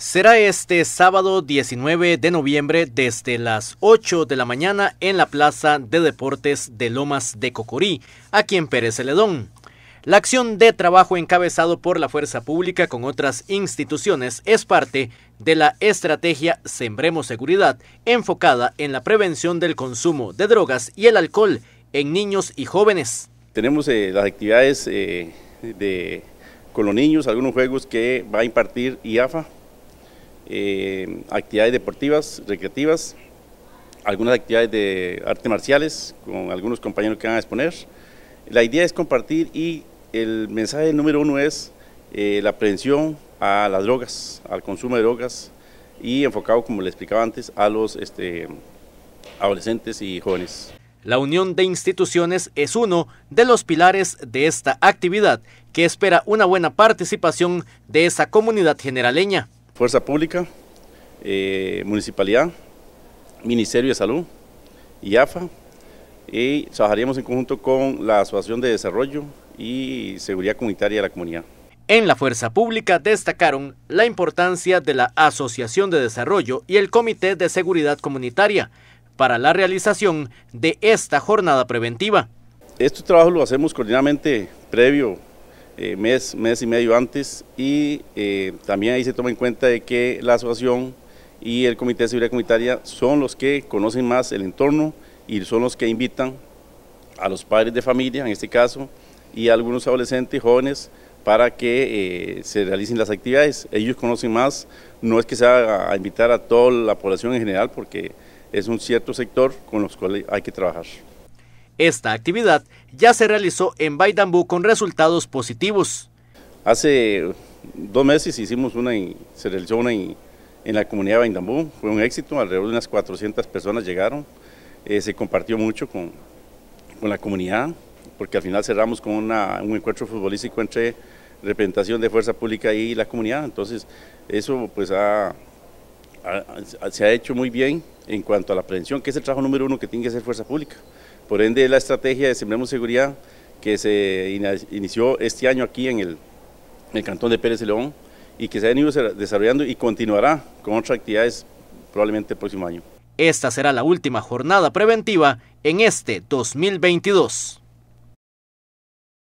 Será este sábado 19 de noviembre desde las 8 de la mañana en la Plaza de Deportes de Lomas de Cocorí, aquí en Pérez Celedón. La acción de trabajo encabezado por la Fuerza Pública con otras instituciones es parte de la estrategia Sembremos Seguridad, enfocada en la prevención del consumo de drogas y el alcohol en niños y jóvenes. Tenemos eh, las actividades eh, con los niños, algunos juegos que va a impartir IAFA eh, actividades deportivas, recreativas, algunas actividades de artes marciales con algunos compañeros que van a exponer. La idea es compartir y el mensaje número uno es eh, la prevención a las drogas, al consumo de drogas y enfocado, como le explicaba antes, a los este, adolescentes y jóvenes. La unión de instituciones es uno de los pilares de esta actividad que espera una buena participación de esa comunidad generaleña. Fuerza Pública, eh, Municipalidad, Ministerio de Salud y AFA, y trabajaríamos en conjunto con la Asociación de Desarrollo y Seguridad Comunitaria de la Comunidad. En la Fuerza Pública destacaron la importancia de la Asociación de Desarrollo y el Comité de Seguridad Comunitaria para la realización de esta jornada preventiva. Este trabajo lo hacemos coordinadamente previo eh, mes, mes y medio antes y eh, también ahí se toma en cuenta de que la asociación y el Comité de Seguridad Comunitaria son los que conocen más el entorno y son los que invitan a los padres de familia, en este caso, y a algunos adolescentes, jóvenes, para que eh, se realicen las actividades. Ellos conocen más, no es que se haga a invitar a toda la población en general, porque es un cierto sector con los cuales hay que trabajar. Esta actividad ya se realizó en Baidambú con resultados positivos. Hace dos meses hicimos una, se realizó una en, la comunidad de Baindambú, fue un éxito, alrededor de unas 400 personas llegaron, eh, se compartió mucho con, la comunidad, porque al final cerramos con un encuentro futbolístico entre representación de fuerza pública y la comunidad, entonces eso pues ha se ha hecho muy bien en cuanto a la prevención, que es el trabajo número uno que tiene que hacer Fuerza Pública. Por ende, la estrategia de Sembremos Seguridad que se inició este año aquí en el, el Cantón de Pérez de León y que se ha venido desarrollando y continuará con otras actividades probablemente el próximo año. Esta será la última jornada preventiva en este 2022.